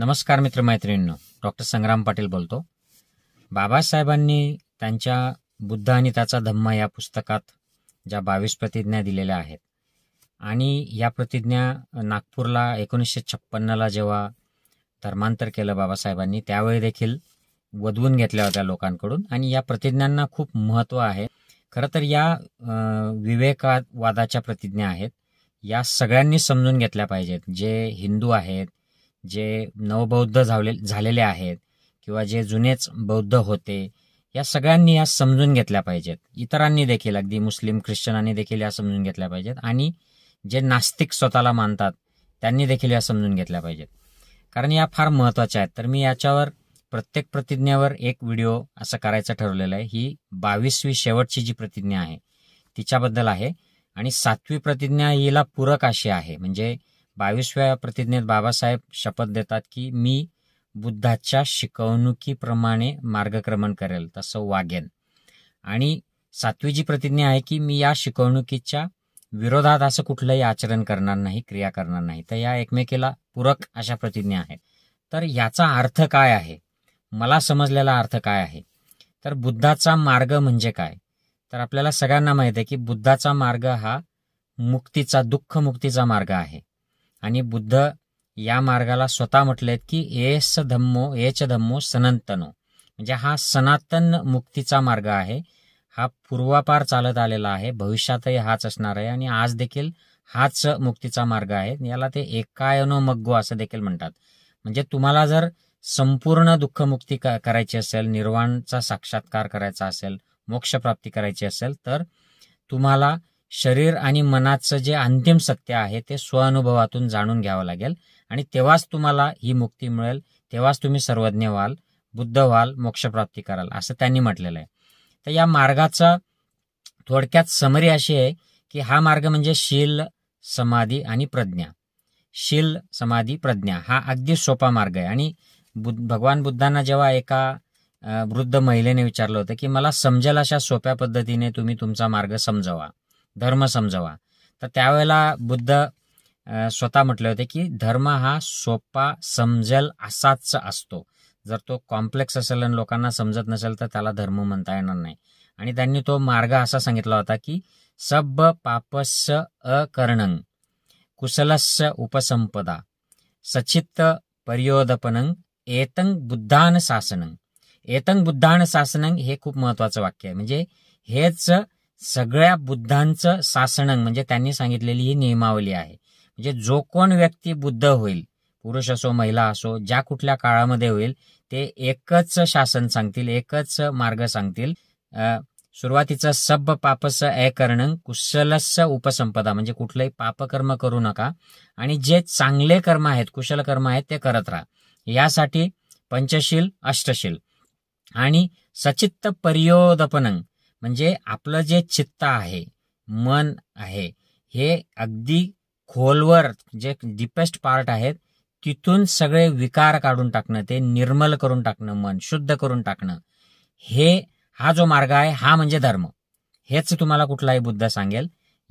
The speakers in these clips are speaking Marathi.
नमस्कार मित्र मैत्रिणींनो डॉक्टर संग्राम पाटील बोलतो बाबासाहेबांनी त्यांच्या बुद्ध आणि त्याचा धम्म या पुस्तकात ज्या बावीस प्रतिज्ञा दिलेल्या आहेत आणि या प्रतिज्ञा नागपूरला एकोणीसशे छप्पन्नला जेव्हा धर्मांतर केलं बाबासाहेबांनी त्यावेळी देखील वधवून घेतल्या होत्या लोकांकडून आणि या प्रतिज्ञांना खूप महत्त्व आहे खरं तर या विवेकवादाच्या प्रतिज्ञा आहेत या सगळ्यांनी समजून घेतल्या पाहिजेत जे हिंदू आहेत जे नवबौद्ध झाले झालेले आहेत किंवा जे जुनेच बौद्ध होते या सगळ्यांनी या समजून घेतल्या पाहिजेत इतरांनी देखील अगदी मुस्लिम ख्रिश्चनांनी देखील या समजून घेतल्या पाहिजेत आणि जे नास्तिक स्वतःला मानतात त्यांनी देखील या समजून घेतल्या पाहिजेत कारण या फार महत्त्वाच्या आहेत तर मी याच्यावर प्रत्येक प्रतिज्ञेवर एक व्हिडिओ असं करायचं ठरवलेलं आहे ही बावीसवी शेवटची जी प्रतिज्ञा आहे तिच्याबद्दल आहे आणि सातवी प्रतिज्ञा हिला पूरक अशी आहे म्हणजे बावीसव्या प्रतिज्ञेत बाबासाहेब शपथ देतात की मी बुद्धाच्या शिकवणुकीप्रमाणे मार्गक्रमण करेल तसं वागेन आणि सातवी जी प्रतिज्ञा आहे की मी या शिकवणुकीच्या विरोधात असं कुठलंही आचरण करणार नाही क्रिया करणार नाही तर या एकमेकीला पूरक अशा प्रतिज्ञा आहेत तर याचा अर्थ काय आहे मला समजलेला अर्थ काय आहे तर बुद्धाचा मार्ग म्हणजे काय तर आपल्याला सगळ्यांना माहीत आहे की बुद्धाचा मार्ग हा मुक्तीचा दुःख मुक्तीचा मार्ग आहे आणि बुद्ध या मार्गाला स्वतः म्हटलेत की एस धम्मो एच धम्मो सनातनो म्हणजे हा सनातन मुक्तीचा मार्ग आहे हा पूर्वापार चालत आलेला आहे भविष्यातही हाच असणार आहे आणि आज देखील हाच मुक्तीचा मार्ग आहे याला ते एकायनो मग्गो असं देखील म्हणतात म्हणजे तुम्हाला जर संपूर्ण दुःखमुक्ती करायची असेल निर्वाणचा साक्षात्कार करायचा असेल मोक्षप्राप्ती करायची असेल तर तुम्हाला शरीर आणि मनाचं जे अंतिम सत्य आहे ते स्वअनुभवातून जाणून घ्यावं लागेल आणि तेव्हाच तुम्हाला ही मुक्ती मिळेल तेव्हाच तुम्ही सर्वज्ञ व्हाल बुद्ध व्हाल मोक्षप्राप्ती कराल असं त्यांनी म्हटलेलं आहे तर या मार्गाचा थोडक्यात समरी अशी आहे की हा मार्ग म्हणजे शील समाधी आणि प्रज्ञा शील समाधी प्रज्ञा हा अगदी सोपा मार्ग आहे आणि भगवान बुद्धांना जेव्हा एका वृद्ध महिलेने विचारलं होतं की मला समजेल अशा सोप्या पद्धतीने तुम्ही तुमचा मार्ग समजावा धर्म समजवा तर त्यावेळेला बुद्ध स्वतः म्हटले होते की धर्म हा सोपा समजेल असाच असतो जर तो कॉम्प्लेक्स असेल आणि लोकांना समजत नसेल तर त्याला धर्म म्हणता येणार नाही आणि त्यांनी तो मार्ग असा सांगितला होता की सब पापस अकर्णंग कुशलस्य उपसंपदा सचित्त पर्योदपनंग एतंग बुद्धान शासनंग एतंग बुद्धान शासनंग हे खूप महत्वाचं वाक्य आहे म्हणजे हेच सगळ्या बुद्धांचं सासणं म्हणजे त्यांनी सांगितलेली ही नियमावली आहे म्हणजे जो कोण व्यक्ती बुद्ध होईल पुरुष असो महिला असो ज्या कुठल्या काळामध्ये होईल ते एकच शासन सांगतील एकच मार्ग सांगतील सुरुवातीचं सब पापस ऐ करणं कुशलस उपसंपदा म्हणजे कुठलंही पापकर्म करू नका आणि जे चांगले कर्म आहेत कुशल कर्म आहेत ते करत राहा यासाठी पंचशील अष्टशील आणि सचित्त पर्योदपनंग म्हणजे आपलं जे चित्त आहे मन आहे हे अगदी खोलवर जे डीपेस्ट पार्ट आहेत तिथून सगळे विकार काढून टाकणं ते निर्मल करून टाकणं मन शुद्ध करून टाकणं हे हा जो मार्ग आहे हा म्हणजे धर्म हेच तुम्हाला कुठलाही बुद्ध सांगेल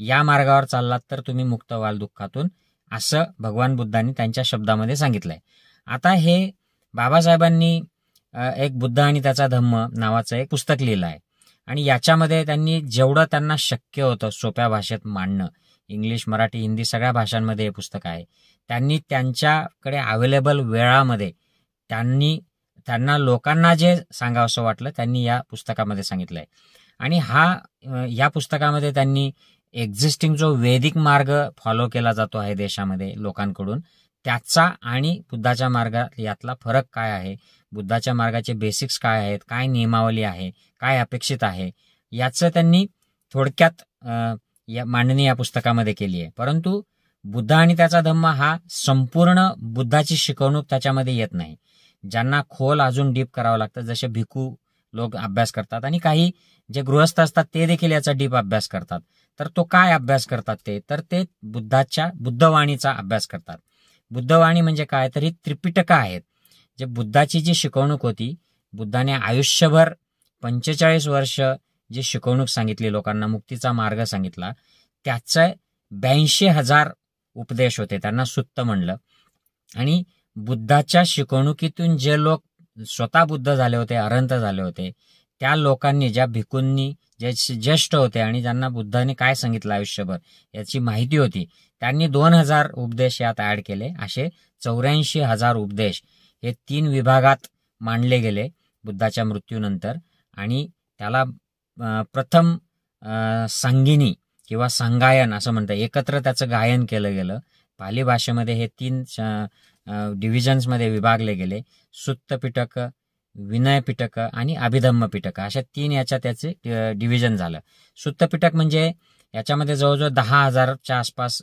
या मार्गावर चाललात तर तुम्ही मुक्त व्हाल दुःखातून असं भगवान बुद्धांनी त्यांच्या शब्दामध्ये सांगितलंय आता हे बाबासाहेबांनी एक बुद्ध आणि त्याचा धम्म नावाचं एक पुस्तक लिहिलं आहे आणि याच्यामध्ये त्यांनी जेवढं त्यांना शक्य होतं सोप्या भाषेत मांडणं इंग्लिश मराठी हिंदी सगळ्या भाषांमध्ये हे पुस्तक आहे त्यांनी त्यांच्याकडे अवेलेबल वेळामध्ये त्यांनी त्यांना लोकांना जे असं वाटलं त्यांनी या पुस्तकामध्ये सांगितलं आहे आणि हा या पुस्तकामध्ये त्यांनी एक्झिस्टिंग जो वैदिक मार्ग फॉलो केला जातो आहे देशामध्ये लोकांकडून त्याचा आणि बुद्धाच्या मार्गात यातला फरक काय आहे बुद्धाच्या मार्गाचे बेसिक्स काय आहेत काय नियमावली आहे काय अपेक्षित आहे याचं त्यांनी थोडक्यात या मांडणी या पुस्तकामध्ये केली आहे परंतु बुद्ध आणि त्याचा धम्म हा संपूर्ण बुद्धाची शिकवणूक त्याच्यामध्ये येत नाही ज्यांना खोल अजून डीप करावं लागतं जसे भिकू लोक अभ्यास करतात आणि काही जे गृहस्थ असतात ते देखील याचा डीप अभ्यास करतात तर तो काय अभ्यास करतात ते तर ते बुद्धाच्या बुद्धवाणीचा अभ्यास करतात बुद्धवाणी म्हणजे काय तरी त्रिपिटकं आहेत जे बुद्धाची जी शिकवणूक होती बुद्धाने आयुष्यभर पंचेचाळीस वर्ष जी शिकवणूक सांगितली लोकांना मुक्तीचा मार्ग सांगितला त्याचे ब्याऐंशी हजार उपदेश होते त्यांना सुत्त म्हणलं आणि बुद्धाच्या शिकवणुकीतून जे लोक स्वतः बुद्ध झाले होते अरंत झाले होते त्या लोकांनी ज्या भिकूंनी जे ज्येष्ठ होते आणि ज्यांना बुद्धाने काय सांगितलं आयुष्यभर याची माहिती होती त्यांनी दोन हजार उपदेश यात ऍड केले असे चौऱ्याऐंशी हजार उपदेश हे तीन विभागात मांडले गेले बुद्धाच्या मृत्यूनंतर आणि त्याला प्रथम संगिनी किंवा संगायन असं म्हणतात एकत्र त्याचं गायन केलं गेलं पाली भाषेमध्ये हे तीन डिव्हिजन्समध्ये विभागले गेले सुत्तपिटक विनय पिटक आणि अभिधम्म पिटक अशा तीन याच्या त्याचे डिव्हिजन झालं पिटक म्हणजे याच्यामध्ये जवळजवळ दहा हजारच्या आसपास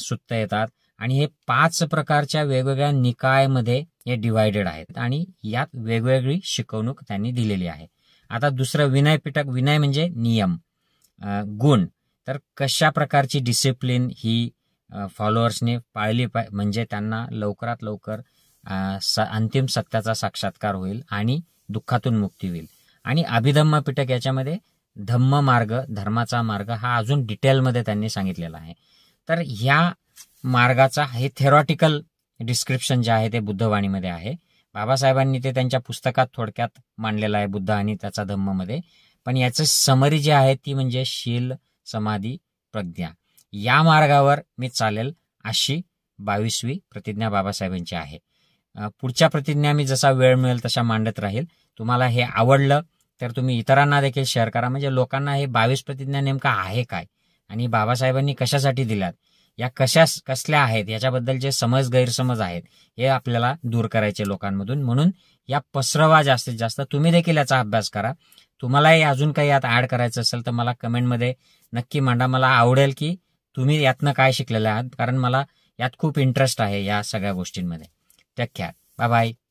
सुत्त येतात आणि हे पाच प्रकारच्या वेगवेगळ्या निकायमध्ये हे डिवायडेड आहेत आणि यात वेगवेगळी शिकवणूक त्यांनी दिलेली आहे आता दुसरं विनय पिटक विनय म्हणजे नियम गुण तर कशा प्रकारची डिसिप्लिन ही फॉलोअर्सने पाळली पा म्हणजे त्यांना लवकरात लवकर अंतिम सत्याचा साक्षात्कार होईल आणि दुःखातून मुक्ती होईल आणि अभिधम्म पिटक याच्यामध्ये धम्म मार्ग धर्माचा मार्ग हा अजून डिटेलमध्ये त्यांनी सांगितलेला आहे तर ह्या मार्गाचा हे थेरॉटिकल डिस्क्रिप्शन जे आहे ते बुद्धवाणीमध्ये आहे बाबासाहेबांनी ते त्यांच्या पुस्तकात थोडक्यात मांडलेलं आहे बुद्ध आणि त्याचा धम्ममध्ये पण याचं समरी जी आहे ती म्हणजे शील समाधी प्रज्ञा या मार्गावर मी चालेल अशी बावीसवी प्रतिज्ञा बाबासाहेबांची आहे पुढच्या प्रतिज्ञा मी जसा वेळ मिळेल तशा मांडत राहील तुम्हाला हे आवडलं तर तुम्ही इतरांना देखील शेअर करा म्हणजे लोकांना हे बावीस प्रतिज्ञा नेमका आहे काय आणि बाबासाहेबांनी कशासाठी दिल्यात या कशा कसल्या आहेत याच्याबद्दल जे समज गैरसमज आहेत हे आपल्याला दूर करायचे लोकांमधून म्हणून या पसरवा जास्तीत जास्त तुम्ही देखील याचा अभ्यास करा तुम्हालाही अजून काही यात ॲड करायचं असेल तर मला कमेंटमध्ये नक्की मांडा मला आवडेल की तुम्ही यातनं काय शिकलेले आहात कारण मला यात खूप इंटरेस्ट आहे या सगळ्या गोष्टींमध्ये じゃっけん。バイバイ。